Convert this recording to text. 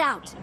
Out!